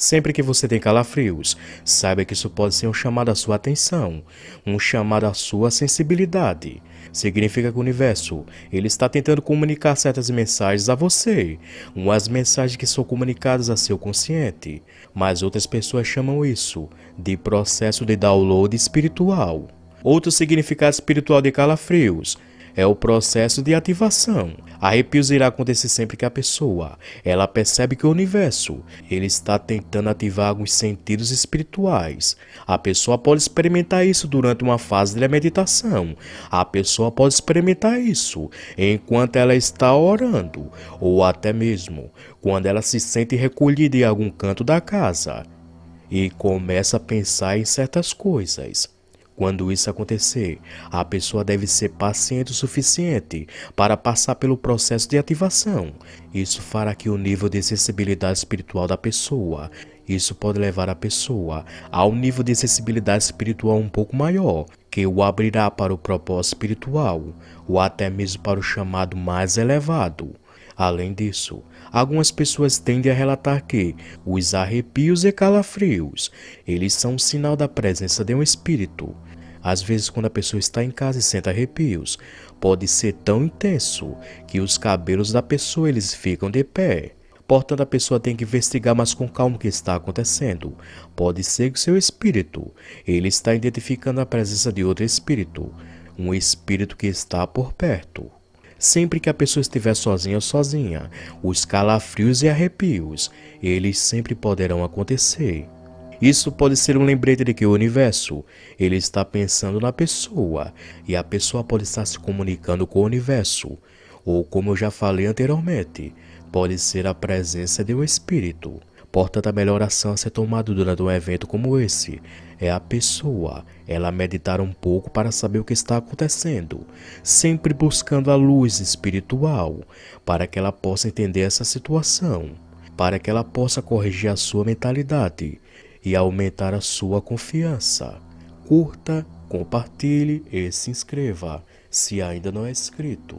Sempre que você tem calafrios, saiba que isso pode ser um chamado à sua atenção, um chamado à sua sensibilidade. Significa que o universo ele está tentando comunicar certas mensagens a você, umas mensagens que são comunicadas a seu consciente, mas outras pessoas chamam isso de processo de download espiritual. Outro significado espiritual de calafrios é o processo de ativação. Arrepios irá acontecer sempre que a pessoa ela percebe que o universo ele está tentando ativar alguns sentidos espirituais. A pessoa pode experimentar isso durante uma fase de meditação. A pessoa pode experimentar isso enquanto ela está orando ou até mesmo quando ela se sente recolhida em algum canto da casa e começa a pensar em certas coisas. Quando isso acontecer, a pessoa deve ser paciente o suficiente para passar pelo processo de ativação. Isso fará que o nível de sensibilidade espiritual da pessoa. Isso pode levar a pessoa a um nível de sensibilidade espiritual um pouco maior, que o abrirá para o propósito espiritual, ou até mesmo para o chamado mais elevado. Além disso, algumas pessoas tendem a relatar que os arrepios e calafrios, eles são um sinal da presença de um espírito. Às vezes, quando a pessoa está em casa e sente arrepios, pode ser tão intenso que os cabelos da pessoa eles ficam de pé. Portanto, a pessoa tem que investigar mais com calma o que está acontecendo. Pode ser que seu espírito ele está identificando a presença de outro espírito, um espírito que está por perto sempre que a pessoa estiver sozinha ou sozinha. Os calafrios e arrepios, eles sempre poderão acontecer. Isso pode ser um lembrete de que o universo, ele está pensando na pessoa, e a pessoa pode estar se comunicando com o universo, ou como eu já falei anteriormente, pode ser a presença de um espírito. Porta da melhor ação a ser tomada durante um evento como esse é a pessoa ela meditar um pouco para saber o que está acontecendo, sempre buscando a luz espiritual para que ela possa entender essa situação, para que ela possa corrigir a sua mentalidade e aumentar a sua confiança. Curta, compartilhe e se inscreva se ainda não é inscrito.